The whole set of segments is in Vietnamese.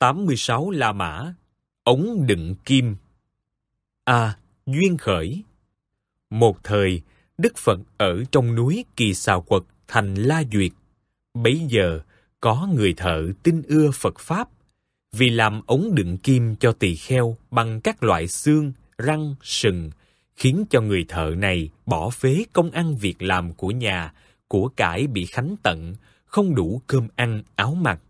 86 La Mã, ống đựng kim. A. À, duyên khởi. Một thời, Đức Phật ở trong núi Kỳ Xào Quật thành La Duyệt. Bấy giờ, có người thợ tin ưa Phật Pháp vì làm ống đựng kim cho tỳ kheo bằng các loại xương, răng, sừng, khiến cho người thợ này bỏ phế công ăn việc làm của nhà, của cải bị khánh tận, không đủ cơm ăn, áo mặc.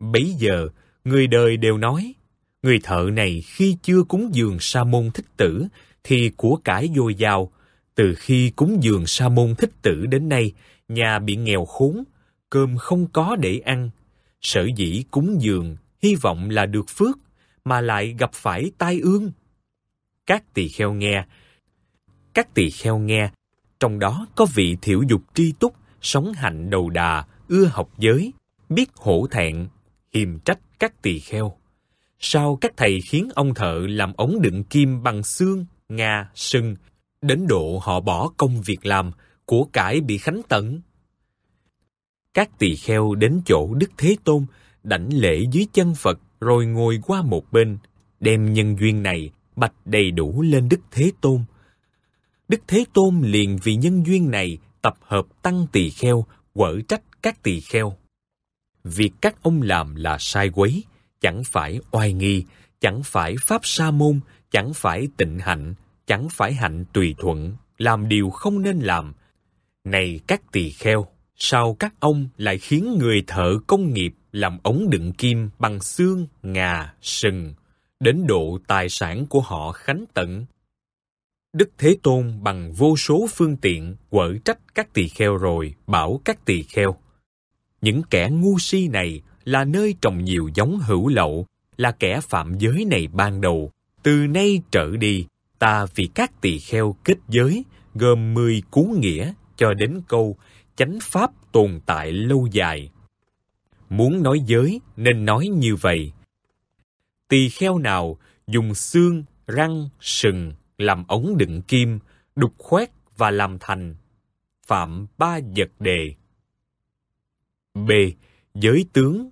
Bấy giờ, người đời đều nói, người thợ này khi chưa cúng dường sa môn thích tử thì của cải dồi dào, từ khi cúng dường sa môn thích tử đến nay, nhà bị nghèo khốn, cơm không có để ăn. Sở dĩ cúng dường, hy vọng là được phước, mà lại gặp phải tai ương. Các tỳ kheo nghe, các tỳ kheo nghe, trong đó có vị thiểu dục tri túc, sống hạnh đầu đà, ưa học giới, biết hổ thẹn, hiềm trách các tỳ kheo. Sao các thầy khiến ông thợ làm ống đựng kim bằng xương, nga, sừng, đến độ họ bỏ công việc làm, của cải bị khánh tận? Các tỳ kheo đến chỗ Đức Thế Tôn, đảnh lễ dưới chân Phật rồi ngồi qua một bên, đem nhân duyên này bạch đầy đủ lên Đức Thế Tôn. Đức Thế Tôn liền vì nhân duyên này tập hợp tăng tỳ kheo, quở trách các tỳ kheo việc các ông làm là sai quấy, chẳng phải oai nghi, chẳng phải pháp sa môn, chẳng phải tịnh hạnh, chẳng phải hạnh tùy thuận, làm điều không nên làm. Này các tỳ kheo, sao các ông lại khiến người thợ công nghiệp làm ống đựng kim bằng xương, ngà, sừng, đến độ tài sản của họ khánh tận? Đức Thế Tôn bằng vô số phương tiện quở trách các tỳ kheo rồi, bảo các tỳ kheo những kẻ ngu si này là nơi trồng nhiều giống hữu lậu, là kẻ phạm giới này ban đầu. Từ nay trở đi, ta vì các tỳ kheo kết giới, gồm mười cú nghĩa cho đến câu chánh pháp tồn tại lâu dài. Muốn nói giới nên nói như vậy. Tỳ kheo nào dùng xương, răng, sừng làm ống đựng kim, đục khoét và làm thành phạm ba vật đề B. Giới tướng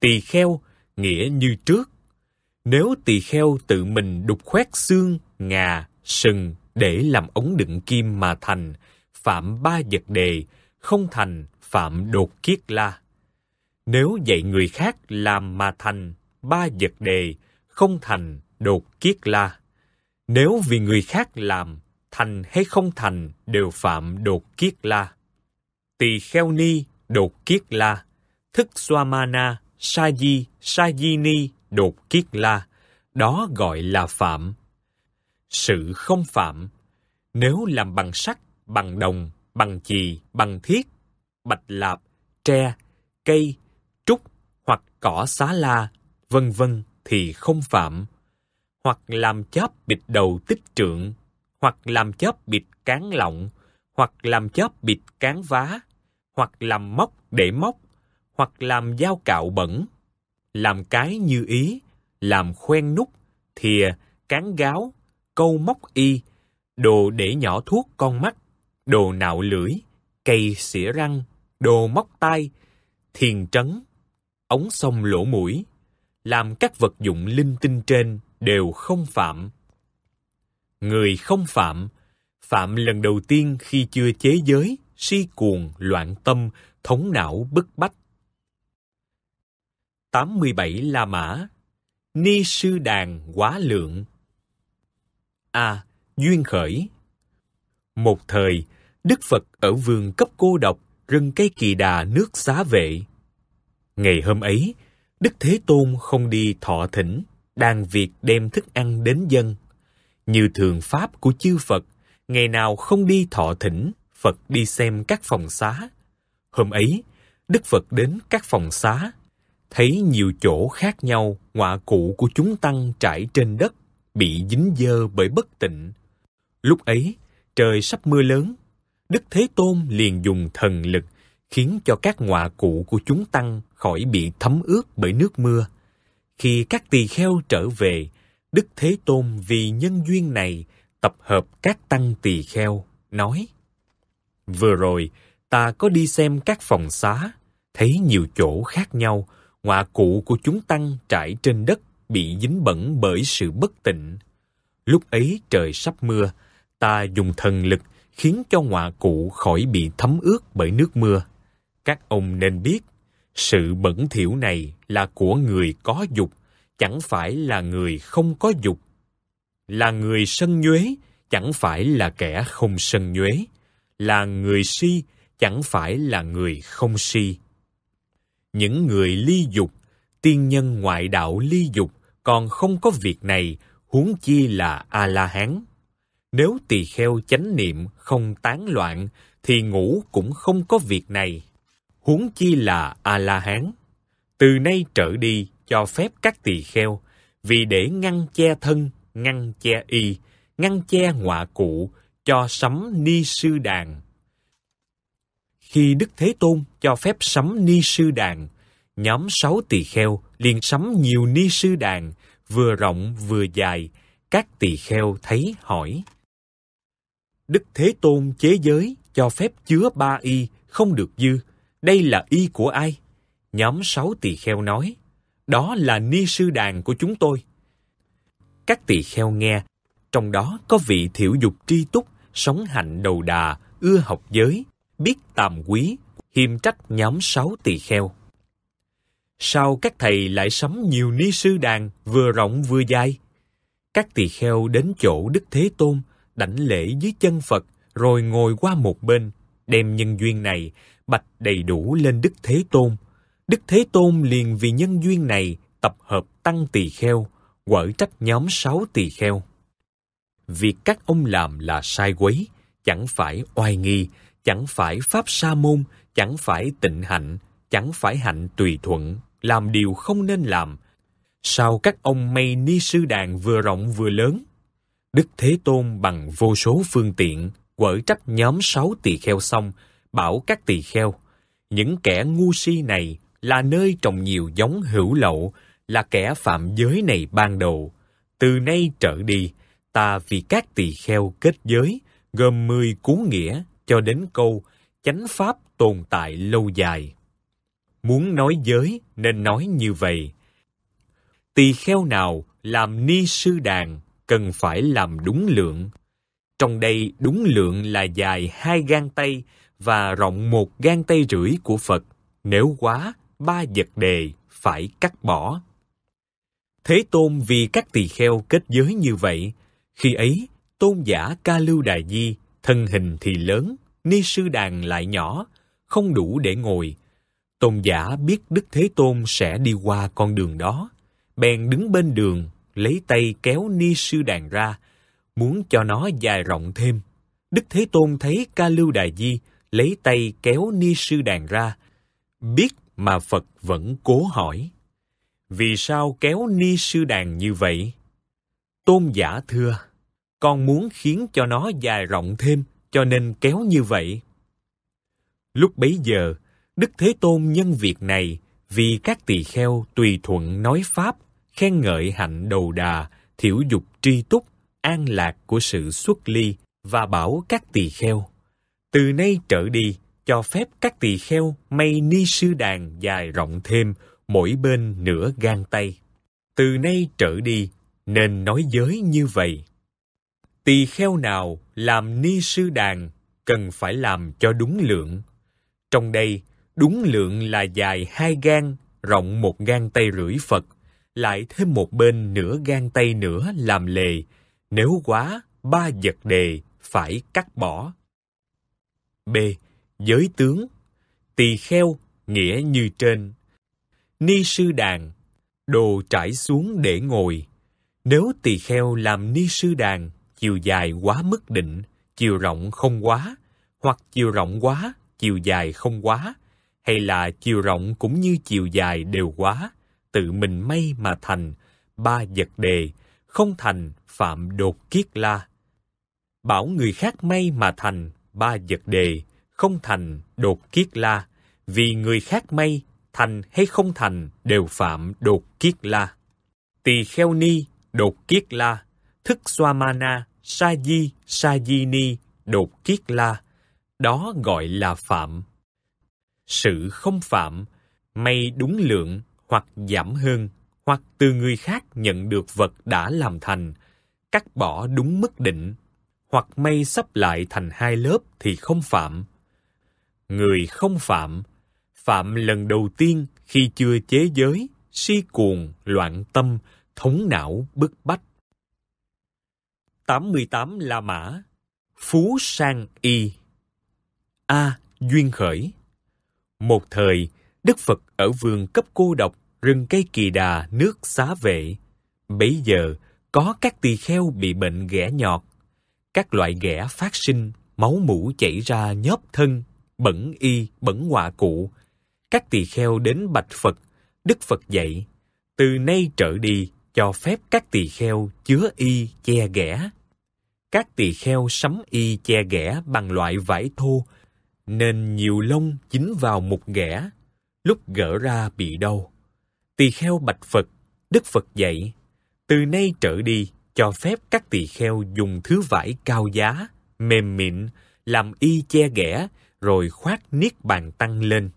Tỳ kheo, nghĩa như trước. Nếu tỳ kheo tự mình đục khoét xương, ngà, sừng để làm ống đựng kim mà thành, phạm ba vật đề, không thành, phạm đột kiết la. Nếu dạy người khác làm mà thành, ba vật đề, không thành, đột kiết la. Nếu vì người khác làm, thành hay không thành đều phạm đột kiết la. Tỳ kheo ni Đột Kiết La, Thức Swamana, Saji, Sajini, Đột Kiết La, đó gọi là phạm. Sự không phạm, nếu làm bằng sắt, bằng đồng, bằng chì, bằng thiết, bạch lạp, tre, cây, trúc hoặc cỏ xá la, vân vân thì không phạm. Hoặc làm chóp bịt đầu tích trượng, hoặc làm chóp bịt cán lọng, hoặc làm chóp bịt cán vá, hoặc làm móc để móc, hoặc làm dao cạo bẩn, làm cái như ý, làm khoen nút, thìa, cán gáo, câu móc y, đồ để nhỏ thuốc con mắt, đồ nạo lưỡi, cây xỉa răng, đồ móc tay, thiền trấn, ống sông lỗ mũi, làm các vật dụng linh tinh trên đều không phạm. Người không phạm, phạm lần đầu tiên khi chưa chế giới, si cuồng loạn tâm, thống não bức bách. 87 La Mã Ni sư đàn quá lượng A. À, duyên khởi Một thời, Đức Phật ở vườn cấp cô độc rừng cây kỳ đà nước xá vệ. Ngày hôm ấy, Đức Thế Tôn không đi thọ thỉnh, đang việc đem thức ăn đến dân. Như thường pháp của chư Phật, ngày nào không đi thọ thỉnh Phật đi xem các phòng xá. Hôm ấy, Đức Phật đến các phòng xá, thấy nhiều chỗ khác nhau ngọa cụ của chúng tăng trải trên đất bị dính dơ bởi bất tịnh. Lúc ấy, trời sắp mưa lớn, Đức Thế Tôn liền dùng thần lực khiến cho các ngọa cụ của chúng tăng khỏi bị thấm ướt bởi nước mưa. Khi các tỳ kheo trở về, Đức Thế Tôn vì nhân duyên này tập hợp các tăng tỳ kheo, nói Vừa rồi, ta có đi xem các phòng xá, thấy nhiều chỗ khác nhau, ngọa cụ của chúng tăng trải trên đất bị dính bẩn bởi sự bất tịnh. Lúc ấy trời sắp mưa, ta dùng thần lực khiến cho ngọa cụ khỏi bị thấm ướt bởi nước mưa. Các ông nên biết, sự bẩn thỉu này là của người có dục, chẳng phải là người không có dục. Là người sân nhuế, chẳng phải là kẻ không sân nhuế là người si chẳng phải là người không si. Những người ly dục, tiên nhân ngoại đạo ly dục còn không có việc này, huống chi là A-la-hán. Nếu tỳ kheo chánh niệm không tán loạn, thì ngủ cũng không có việc này. Huống chi là A-la-hán. Từ nay trở đi, cho phép các tỳ kheo, vì để ngăn che thân, ngăn che y, ngăn che ngọa cụ, cho sắm ni sư đàn. Khi Đức Thế Tôn cho phép sắm ni sư đàn, nhóm sáu tỳ kheo liền sắm nhiều ni sư đàn, vừa rộng vừa dài, các tỳ kheo thấy hỏi. Đức Thế Tôn chế giới cho phép chứa ba y, không được dư. Đây là y của ai? Nhóm sáu tỳ kheo nói, đó là ni sư đàn của chúng tôi. Các tỳ kheo nghe, trong đó có vị thiểu dục tri túc sống hạnh đầu đà, ưa học giới, biết tàm quý, hiềm trách nhóm sáu tỳ kheo. Sao các thầy lại sắm nhiều ni sư đàn vừa rộng vừa dài? Các tỳ kheo đến chỗ Đức Thế Tôn, đảnh lễ dưới chân Phật rồi ngồi qua một bên, đem nhân duyên này bạch đầy đủ lên Đức Thế Tôn. Đức Thế Tôn liền vì nhân duyên này tập hợp tăng tỳ kheo, quở trách nhóm sáu tỳ kheo việc các ông làm là sai quấy, chẳng phải oai nghi, chẳng phải pháp sa môn, chẳng phải tịnh hạnh, chẳng phải hạnh tùy thuận, làm điều không nên làm. Sao các ông may ni sư đàn vừa rộng vừa lớn? Đức Thế Tôn bằng vô số phương tiện, quở trách nhóm sáu tỳ kheo xong, bảo các tỳ kheo, những kẻ ngu si này là nơi trồng nhiều giống hữu lậu, là kẻ phạm giới này ban đầu. Từ nay trở đi, ta vì các tỳ kheo kết giới, gồm mười cú nghĩa cho đến câu chánh pháp tồn tại lâu dài. Muốn nói giới nên nói như vậy. Tỳ kheo nào làm ni sư đàn cần phải làm đúng lượng. Trong đây đúng lượng là dài hai gang tay và rộng một gang tay rưỡi của Phật. Nếu quá, ba vật đề phải cắt bỏ. Thế Tôn vì các tỳ kheo kết giới như vậy, khi ấy, tôn giả Ca Lưu Đà Di, thân hình thì lớn, ni sư đàn lại nhỏ, không đủ để ngồi. Tôn giả biết Đức Thế Tôn sẽ đi qua con đường đó, bèn đứng bên đường, lấy tay kéo ni sư đàn ra, muốn cho nó dài rộng thêm. Đức Thế Tôn thấy Ca Lưu Đà Di lấy tay kéo ni sư đàn ra, biết mà Phật vẫn cố hỏi. Vì sao kéo ni sư đàn như vậy? Tôn giả thưa, con muốn khiến cho nó dài rộng thêm, cho nên kéo như vậy. Lúc bấy giờ, Đức Thế Tôn nhân việc này, vì các tỳ kheo tùy thuận nói pháp, khen ngợi hạnh đầu đà, thiểu dục tri túc, an lạc của sự xuất ly và bảo các tỳ kheo. Từ nay trở đi, cho phép các tỳ kheo may ni sư đàn dài rộng thêm, mỗi bên nửa gang tay. Từ nay trở đi, nên nói giới như vậy tỳ kheo nào làm ni sư đàn cần phải làm cho đúng lượng. Trong đây, đúng lượng là dài hai gan, rộng một gan tay rưỡi Phật, lại thêm một bên nửa gan tay nữa làm lề, nếu quá ba vật đề phải cắt bỏ. B. Giới tướng Tỳ kheo, nghĩa như trên. Ni sư đàn, đồ trải xuống để ngồi. Nếu tỳ kheo làm ni sư đàn, chiều dài quá mức định, chiều rộng không quá, hoặc chiều rộng quá, chiều dài không quá, hay là chiều rộng cũng như chiều dài đều quá, tự mình may mà thành, ba vật đề, không thành phạm đột kiết la. Bảo người khác may mà thành, ba vật đề, không thành đột kiết la, vì người khác may, thành hay không thành đều phạm đột kiết la. Tỳ kheo ni, đột kiết la, thức xoa mana, sa-di sa-di ni Đột Kiết La, đó gọi là phạm. Sự không phạm, may đúng lượng hoặc giảm hơn hoặc từ người khác nhận được vật đã làm thành, cắt bỏ đúng mức định, hoặc may sắp lại thành hai lớp thì không phạm. Người không phạm, phạm lần đầu tiên khi chưa chế giới, si cuồng, loạn tâm, thống não, bức bách 88 La Mã Phú Sang Y A. Duyên Khởi Một thời, Đức Phật ở vườn cấp cô độc rừng cây kỳ đà nước xá vệ. bây giờ, có các tỳ kheo bị bệnh ghẻ nhọt. Các loại ghẻ phát sinh, máu mũ chảy ra nhóp thân, bẩn y, bẩn họa cụ. Các tỳ kheo đến bạch Phật, Đức Phật dạy, từ nay trở đi, cho phép các tỳ kheo chứa y, che ghẻ, các tỳ kheo sắm y che ghẻ bằng loại vải thô, nên nhiều lông dính vào một ghẻ, lúc gỡ ra bị đau. Tỳ kheo bạch Phật, Đức Phật dạy, từ nay trở đi cho phép các tỳ kheo dùng thứ vải cao giá, mềm mịn, làm y che ghẻ, rồi khoác niết bàn tăng lên.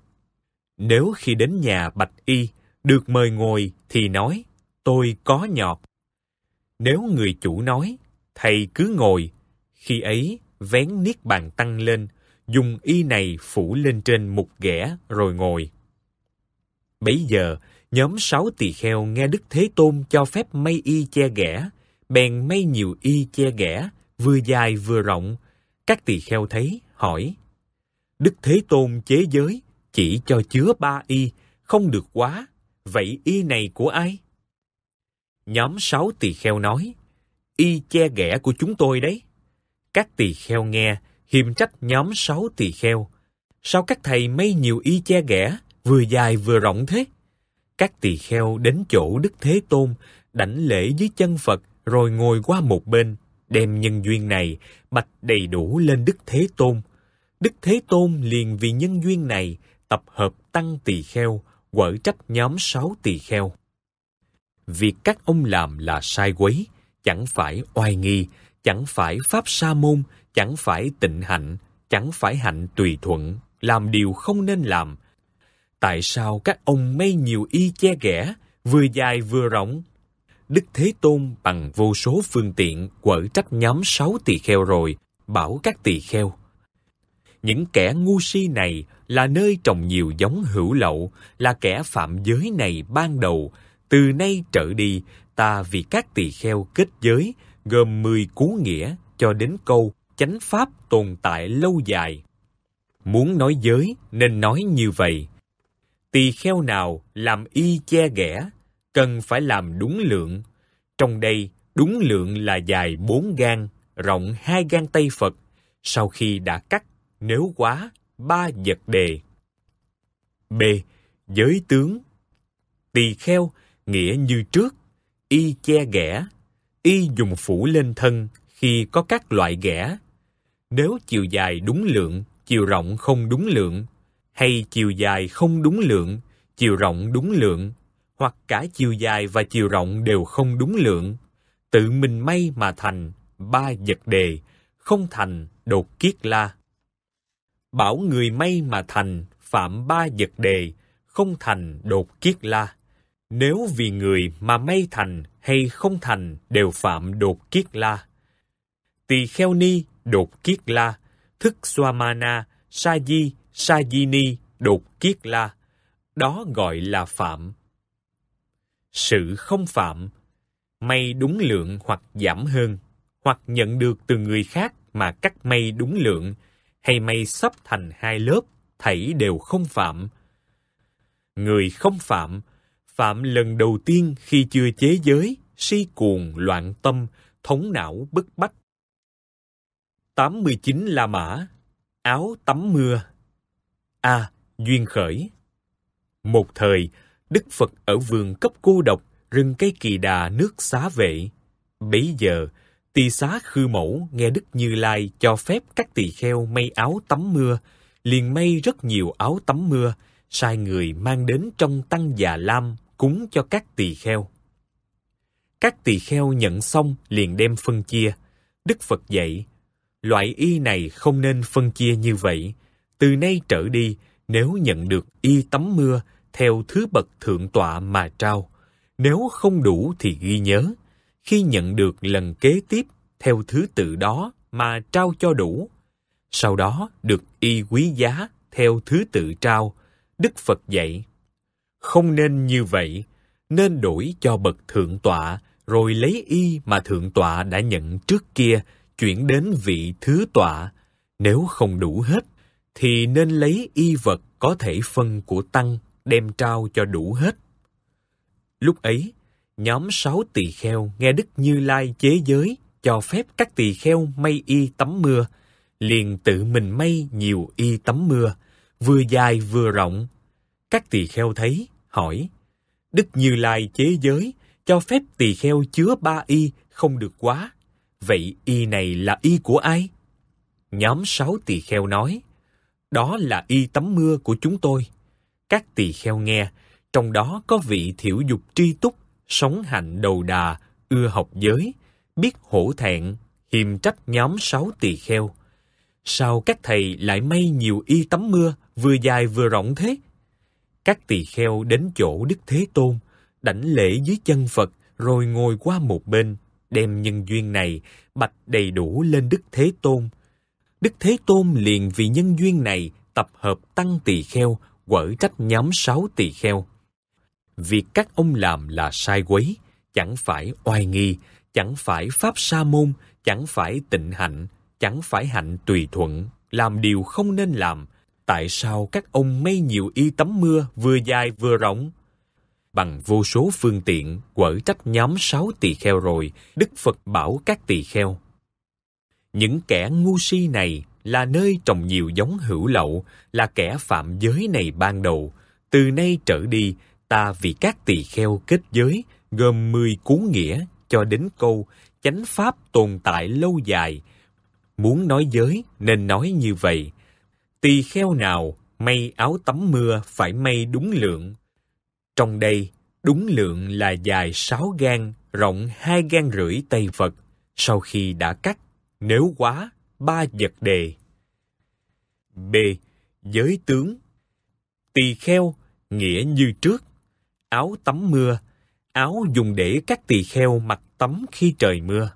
Nếu khi đến nhà bạch y, được mời ngồi thì nói, tôi có nhọt. Nếu người chủ nói, thầy cứ ngồi, khi ấy vén niết bàn tăng lên, dùng y này phủ lên trên một ghẻ rồi ngồi. Bấy giờ, nhóm sáu tỳ kheo nghe Đức Thế Tôn cho phép may y che ghẻ, bèn may nhiều y che ghẻ, vừa dài vừa rộng. Các tỳ kheo thấy, hỏi, Đức Thế Tôn chế giới, chỉ cho chứa ba y, không được quá, vậy y này của ai? Nhóm sáu tỳ kheo nói, y che ghẻ của chúng tôi đấy. Các tỳ kheo nghe, hiềm trách nhóm sáu tỳ kheo. Sao các thầy mấy nhiều y che ghẻ, vừa dài vừa rộng thế? Các tỳ kheo đến chỗ Đức Thế Tôn, đảnh lễ dưới chân Phật rồi ngồi qua một bên, đem nhân duyên này bạch đầy đủ lên Đức Thế Tôn. Đức Thế Tôn liền vì nhân duyên này tập hợp tăng tỳ kheo, quở trách nhóm sáu tỳ kheo. Việc các ông làm là sai quấy, chẳng phải oai nghi, chẳng phải pháp sa môn, chẳng phải tịnh hạnh, chẳng phải hạnh tùy thuận, làm điều không nên làm. Tại sao các ông mây nhiều y che ghẻ, vừa dài vừa rộng? Đức Thế Tôn bằng vô số phương tiện quở trách nhóm sáu tỳ kheo rồi, bảo các tỳ kheo. Những kẻ ngu si này là nơi trồng nhiều giống hữu lậu, là kẻ phạm giới này ban đầu, từ nay trở đi ta vì các tỳ kheo kết giới gồm 10 cú nghĩa cho đến câu chánh pháp tồn tại lâu dài. Muốn nói giới nên nói như vậy. Tỳ kheo nào làm y che ghẻ, cần phải làm đúng lượng. Trong đây, đúng lượng là dài 4 gan, rộng 2 gan Tây Phật, sau khi đã cắt, nếu quá, ba vật đề. B. Giới tướng Tỳ kheo, nghĩa như trước, y che ghẻ, y dùng phủ lên thân khi có các loại ghẻ. Nếu chiều dài đúng lượng, chiều rộng không đúng lượng, hay chiều dài không đúng lượng, chiều rộng đúng lượng, hoặc cả chiều dài và chiều rộng đều không đúng lượng, tự mình may mà thành ba vật đề, không thành đột kiết la. Bảo người may mà thành phạm ba vật đề, không thành đột kiết la nếu vì người mà may thành hay không thành đều phạm đột kiết la. Tỳ kheo ni, đột kiết la, thức xoa swamana, sa di, sa di ni, đột kiết la. Đó gọi là phạm. Sự không phạm, may đúng lượng hoặc giảm hơn, hoặc nhận được từ người khác mà cắt may đúng lượng, hay may sắp thành hai lớp, thảy đều không phạm. Người không phạm, Phạm lần đầu tiên khi chưa chế giới, si cuồng loạn tâm, thống não bức bách. 89 La Mã Áo tắm mưa A. À, duyên khởi Một thời, Đức Phật ở vườn cấp cô độc, rừng cây kỳ đà nước xá vệ. bây giờ, tỳ xá khư mẫu nghe Đức Như Lai cho phép các tỳ kheo may áo tắm mưa, liền may rất nhiều áo tắm mưa, sai người mang đến trong tăng già lam cúng cho các tỳ kheo. Các tỳ kheo nhận xong liền đem phân chia. Đức Phật dạy, loại y này không nên phân chia như vậy. Từ nay trở đi, nếu nhận được y tắm mưa theo thứ bậc thượng tọa mà trao, nếu không đủ thì ghi nhớ. Khi nhận được lần kế tiếp theo thứ tự đó mà trao cho đủ, sau đó được y quý giá theo thứ tự trao, Đức Phật dạy, không nên như vậy, nên đổi cho bậc thượng tọa, rồi lấy y mà thượng tọa đã nhận trước kia, chuyển đến vị thứ tọa. Nếu không đủ hết, thì nên lấy y vật có thể phân của tăng, đem trao cho đủ hết. Lúc ấy, nhóm sáu tỳ kheo nghe Đức Như Lai chế giới, cho phép các tỳ kheo may y tắm mưa, liền tự mình may nhiều y tắm mưa vừa dài vừa rộng. Các tỳ kheo thấy, hỏi, Đức Như Lai chế giới, cho phép tỳ kheo chứa ba y không được quá. Vậy y này là y của ai? Nhóm sáu tỳ kheo nói, đó là y tắm mưa của chúng tôi. Các tỳ kheo nghe, trong đó có vị thiểu dục tri túc, sống hạnh đầu đà, ưa học giới, biết hổ thẹn, hiềm trách nhóm sáu tỳ kheo. Sao các thầy lại may nhiều y tắm mưa vừa dài vừa rộng thế. Các tỳ kheo đến chỗ Đức Thế Tôn, đảnh lễ dưới chân Phật rồi ngồi qua một bên, đem nhân duyên này bạch đầy đủ lên Đức Thế Tôn. Đức Thế Tôn liền vì nhân duyên này tập hợp tăng tỳ kheo, quở trách nhóm sáu tỳ kheo. Việc các ông làm là sai quấy, chẳng phải oai nghi, chẳng phải pháp sa môn, chẳng phải tịnh hạnh, chẳng phải hạnh tùy thuận, làm điều không nên làm, tại sao các ông may nhiều y tấm mưa vừa dài vừa rộng bằng vô số phương tiện quở trách nhóm sáu tỳ kheo rồi đức phật bảo các tỳ kheo những kẻ ngu si này là nơi trồng nhiều giống hữu lậu là kẻ phạm giới này ban đầu từ nay trở đi ta vì các tỳ kheo kết giới gồm mười cú nghĩa cho đến câu chánh pháp tồn tại lâu dài muốn nói giới nên nói như vậy tỳ kheo nào may áo tắm mưa phải may đúng lượng. Trong đây, đúng lượng là dài 6 gan, rộng 2 gan rưỡi tay Phật, sau khi đã cắt, nếu quá, ba vật đề. B. Giới tướng Tỳ kheo, nghĩa như trước. Áo tắm mưa, áo dùng để các tỳ kheo mặc tắm khi trời mưa.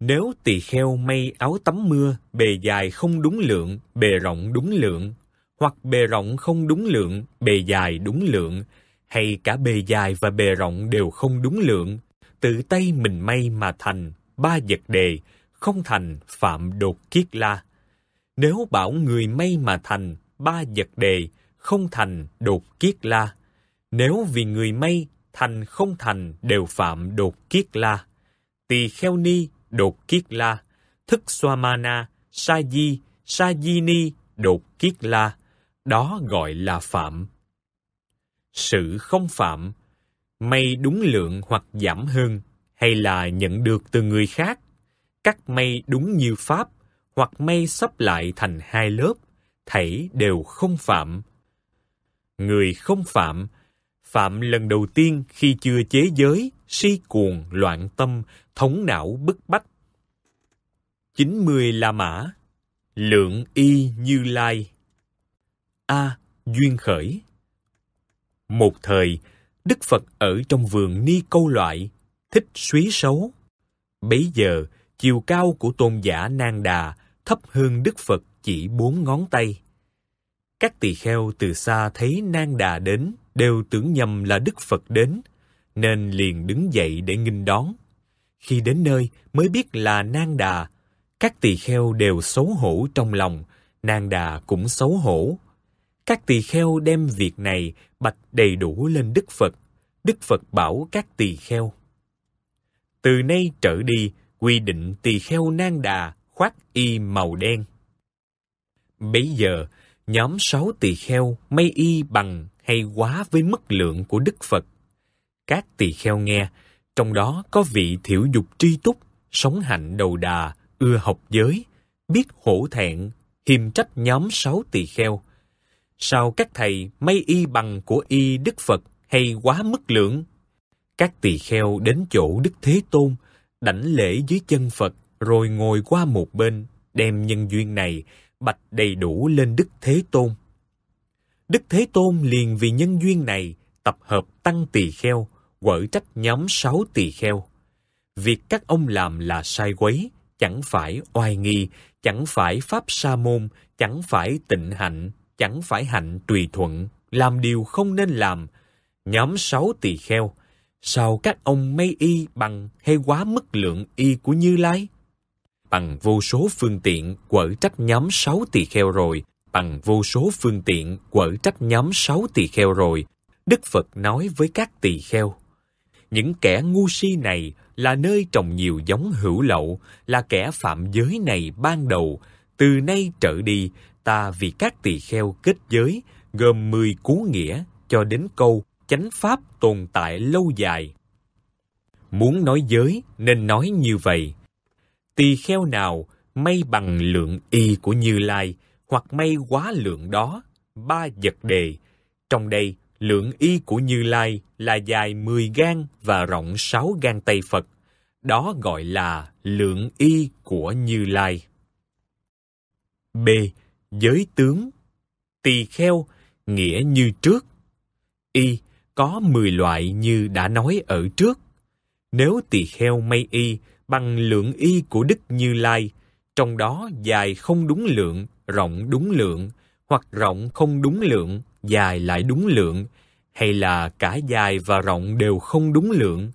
Nếu tỳ kheo may áo tắm mưa, bề dài không đúng lượng, bề rộng đúng lượng, hoặc bề rộng không đúng lượng, bề dài đúng lượng, hay cả bề dài và bề rộng đều không đúng lượng, tự tay mình may mà thành, ba vật đề, không thành phạm đột kiết la. Nếu bảo người may mà thành, ba vật đề, không thành đột kiết la. Nếu vì người may, thành không thành đều phạm đột kiết la. Tỳ kheo ni Đột Kiết La, Thức xoa mana Sa Di, Sa Di Ni, Đột Kiết La, đó gọi là phạm. Sự không phạm, may đúng lượng hoặc giảm hơn hay là nhận được từ người khác, cắt may đúng như pháp hoặc may sắp lại thành hai lớp, thảy đều không phạm. Người không phạm, phạm lần đầu tiên khi chưa chế giới si cuồng loạn tâm, thống não bức bách. 90 La Mã Lượng y như lai A. duyên khởi Một thời, Đức Phật ở trong vườn ni câu loại, thích suý xấu. Bấy giờ, chiều cao của tôn giả Nang Đà thấp hơn Đức Phật chỉ bốn ngón tay. Các tỳ kheo từ xa thấy Nang Đà đến đều tưởng nhầm là Đức Phật đến – nên liền đứng dậy để nghinh đón. Khi đến nơi mới biết là nang đà, các tỳ kheo đều xấu hổ trong lòng, nang đà cũng xấu hổ. Các tỳ kheo đem việc này bạch đầy đủ lên Đức Phật. Đức Phật bảo các tỳ kheo. Từ nay trở đi, quy định tỳ kheo nang đà khoác y màu đen. bây giờ, nhóm sáu tỳ kheo may y bằng hay quá với mức lượng của Đức Phật. Các tỳ kheo nghe, trong đó có vị thiểu dục tri túc, sống hạnh đầu đà, ưa học giới, biết hổ thẹn, hiềm trách nhóm sáu tỳ kheo. Sao các thầy may y bằng của y Đức Phật hay quá mức lượng? Các tỳ kheo đến chỗ Đức Thế Tôn, đảnh lễ dưới chân Phật rồi ngồi qua một bên, đem nhân duyên này bạch đầy đủ lên Đức Thế Tôn. Đức Thế Tôn liền vì nhân duyên này tập hợp tăng tỳ kheo, quở trách nhóm sáu tỳ kheo. Việc các ông làm là sai quấy, chẳng phải oai nghi, chẳng phải pháp sa môn, chẳng phải tịnh hạnh, chẳng phải hạnh tùy thuận, làm điều không nên làm. Nhóm sáu tỳ kheo, sao các ông mây y bằng hay quá mức lượng y của Như Lai? Bằng vô số phương tiện quở trách nhóm sáu tỳ kheo rồi, bằng vô số phương tiện quở trách nhóm sáu tỳ kheo rồi, Đức Phật nói với các tỳ kheo những kẻ ngu si này là nơi trồng nhiều giống hữu lậu, là kẻ phạm giới này ban đầu. Từ nay trở đi, ta vì các tỳ kheo kết giới, gồm mười cú nghĩa, cho đến câu chánh pháp tồn tại lâu dài. Muốn nói giới nên nói như vậy. Tỳ kheo nào may bằng lượng y của Như Lai, hoặc may quá lượng đó, ba vật đề. Trong đây, Lượng y của Như Lai là dài 10 gan và rộng 6 gan Tây Phật. Đó gọi là lượng y của Như Lai. B. Giới tướng Tỳ kheo, nghĩa như trước. Y có 10 loại như đã nói ở trước. Nếu tỳ kheo may y bằng lượng y của Đức Như Lai, trong đó dài không đúng lượng, rộng đúng lượng, hoặc rộng không đúng lượng, dài lại đúng lượng hay là cả dài và rộng đều không đúng lượng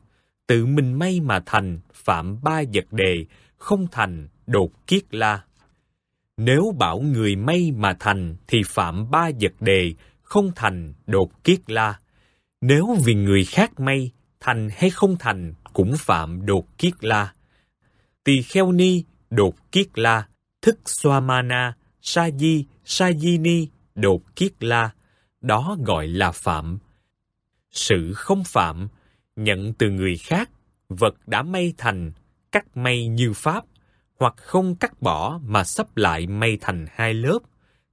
tự mình may mà thành phạm ba vật đề không thành đột kiết la nếu bảo người may mà thành thì phạm ba vật đề không thành đột kiết la nếu vì người khác may thành hay không thành cũng phạm đột kiết la tỳ kheo ni đột kiết la thức xoa mana sa di sa di ni đột kiết la đó gọi là phạm. Sự không phạm, nhận từ người khác, vật đã may thành, cắt may như pháp, hoặc không cắt bỏ mà sắp lại may thành hai lớp,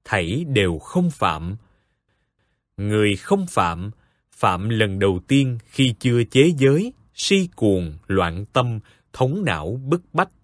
thảy đều không phạm. Người không phạm, phạm lần đầu tiên khi chưa chế giới, si cuồng, loạn tâm, thống não, bức bách,